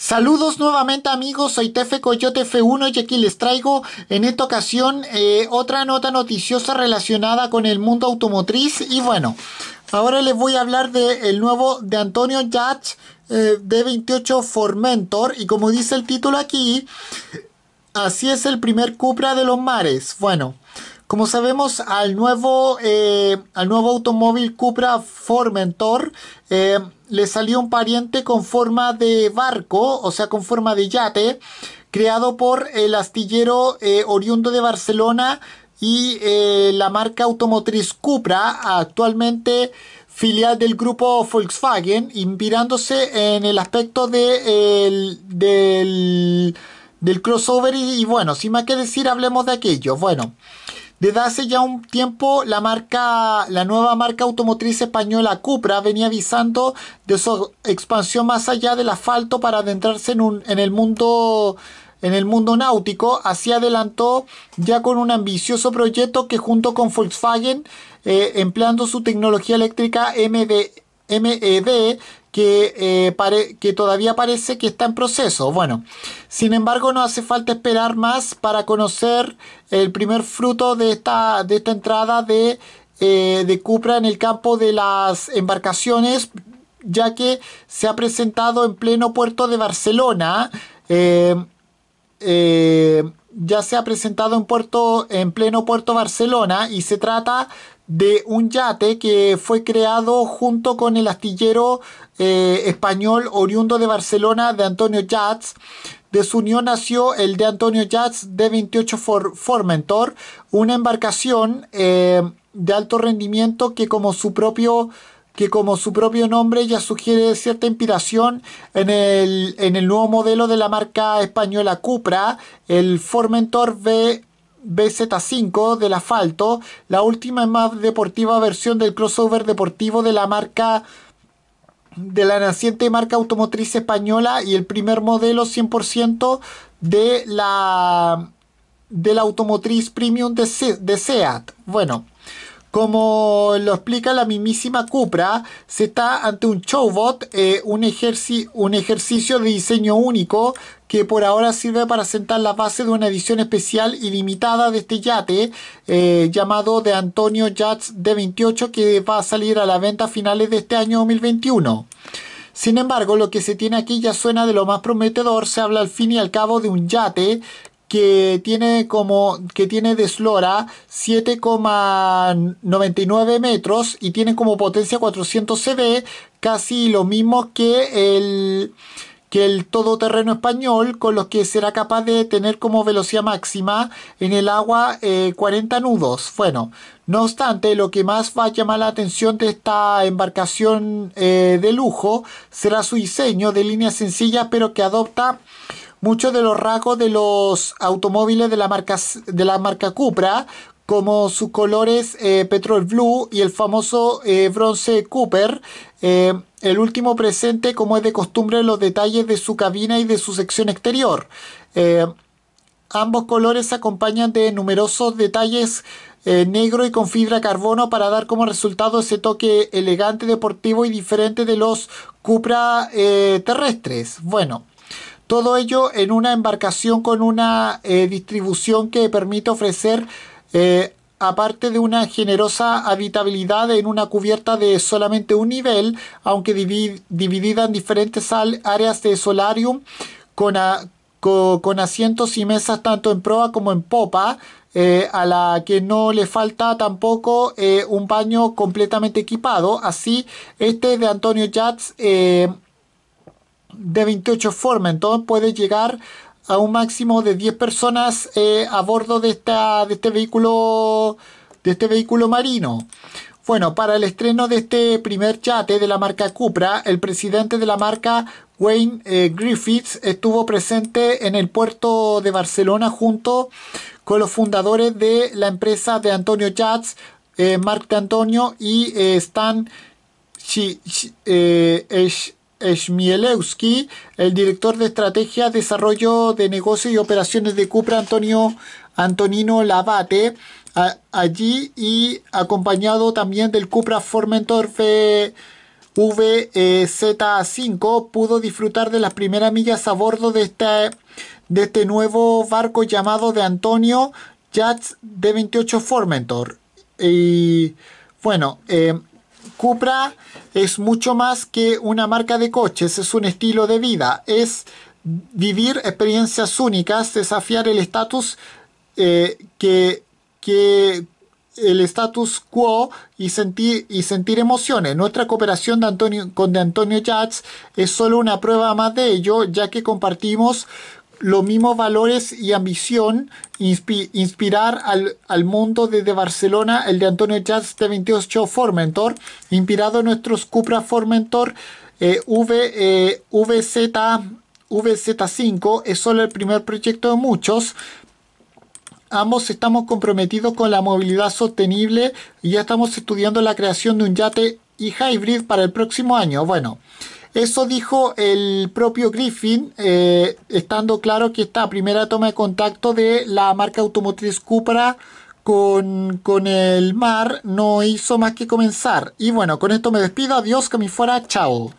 Saludos nuevamente amigos, soy Tefe Coyote F1 y aquí les traigo en esta ocasión eh, otra nota noticiosa relacionada con el mundo automotriz y bueno, ahora les voy a hablar del nuevo de Antonio Yach eh, D28 Formentor y como dice el título aquí, así es el primer Cupra de los mares. Bueno, como sabemos, al nuevo, eh, al nuevo automóvil Cupra Formentor eh, le salió un pariente con forma de barco, o sea, con forma de yate, creado por el astillero eh, oriundo de Barcelona y la marca automotriz Cupra, actualmente filial del grupo Volkswagen, inspirándose en el aspecto de, del, crossover y, y bueno, sin más que decir, hablemos de aquello. Bueno. Desde hace ya un tiempo la marca, la nueva marca automotriz española Cupra venía avisando de su expansión más allá del asfalto para adentrarse en, el mundo en el mundo náutico, así adelantó ya con un ambicioso proyecto que junto con Volkswagen, eh, empleando su tecnología eléctrica MD, MED, eh, que, todavía parece que está en proceso. Bueno, sin embargo no hace falta esperar más para conocer el primer fruto de esta, de esta entrada de, eh, de Cupra en el campo de las embarcaciones, ya que se ha presentado en pleno puerto de Barcelona. Eh, eh ya se ha presentado en, puerto, en pleno puerto Barcelona y se trata de un yate que fue creado junto con el astillero eh, español oriundo de Barcelona de Antonio Yats. De su unión nació el de Antonio Yats D28 Formentor, una embarcación eh, de alto rendimiento que como su propio que como su propio nombre ya sugiere cierta inspiración en el, nuevo modelo de la marca española Cupra, el Formentor B BZ5 del asfalto, la última y más deportiva versión del crossover deportivo de la marca de la naciente marca automotriz española y el primer modelo 100% de la de la automotriz premium de, de SEAT. Bueno, como lo explica la mismísima Cupra, se está ante un showbot, eh, un, un ejercicio de diseño único que por ahora sirve para sentar la base de una edición especial y limitada de este yate eh, llamado de Antonio Yachts D28 que va a salir a la venta a finales de este año 2021. Sin embargo, lo que se tiene aquí ya suena de lo más prometedor, se habla al fin y al cabo de un yate que tiene como que tiene de eslora 7,99 metros y tiene como potencia 400 CV, casi lo mismo que el que el todoterreno español, con los que será capaz de tener como velocidad máxima en el agua 40 eh, nudos. Bueno, no obstante, lo que más va a llamar la atención de esta embarcación eh, de lujo será su diseño de líneas sencillas, pero que adopta muchos de los rasgos de los automóviles de la marca, de la marca Cupra, como sus colores eh, Petrol Blue y el famoso eh, bronce Cooper. Eh, el último presente, como es de costumbre, los detalles de su cabina y de su sección exterior. ambos colores se acompañan de numerosos detalles negro y con fibra carbono para dar como resultado ese toque elegante, deportivo y diferente de los Cupra terrestres. Bueno, todo ello en una embarcación con una eh, distribución que permite ofrecer, eh, aparte de una generosa habitabilidad en una cubierta de solamente un nivel, aunque dividida en diferentes áreas de solarium, con, asientos y mesas tanto en proa como en popa, eh, a la que no le falta tampoco un baño completamente equipado. Así, este de Antonio Yats de 28 formas. Entonces puede llegar a un máximo de 10 personas eh, a bordo de, esta, de, este vehículo, de este vehículo marino. Bueno, para el estreno de este primer chate. de la marca Cupra, el presidente de la marca, Wayne eh, Griffiths, estuvo presente en el puerto de Barcelona junto con los fundadores de la empresa de Antonio Chats eh, Mark de Antonio y Stan el director de Estrategia, Desarrollo de Negocios y Operaciones de Cupra, Antonio, Antonino Lavate, allí y acompañado también del Cupra Formentor VZ5, e pudo disfrutar de las primeras millas a bordo de este, de este nuevo barco llamado de Antonio Jats D28 Formentor. Y bueno, eh, Cupra es mucho más que una marca de coches, es un estilo de vida, es vivir experiencias únicas, desafiar el estatus eh, que, el status quo y sentir, y sentir emociones. Nuestra cooperación con Antonio Yats es solo una prueba más de ello, ya que compartimos los mismos valores y ambición, inspirar al, mundo desde Barcelona, el de Antonio Jazz de 28 Formentor, inspirado en nuestros Cupra Formentor eh, v, eh, VZ, VZ5, es solo el primer proyecto de muchos. Ambos estamos comprometidos con la movilidad sostenible y ya estamos estudiando la creación de un yate y hybrid para el próximo año. Bueno, eso dijo el propio Griffin, eh, estando claro que esta primera toma de contacto de la marca automotriz Cupra con, con el mar no hizo más que comenzar. Y bueno, con esto me despido. Adiós, que me fuera. Chao.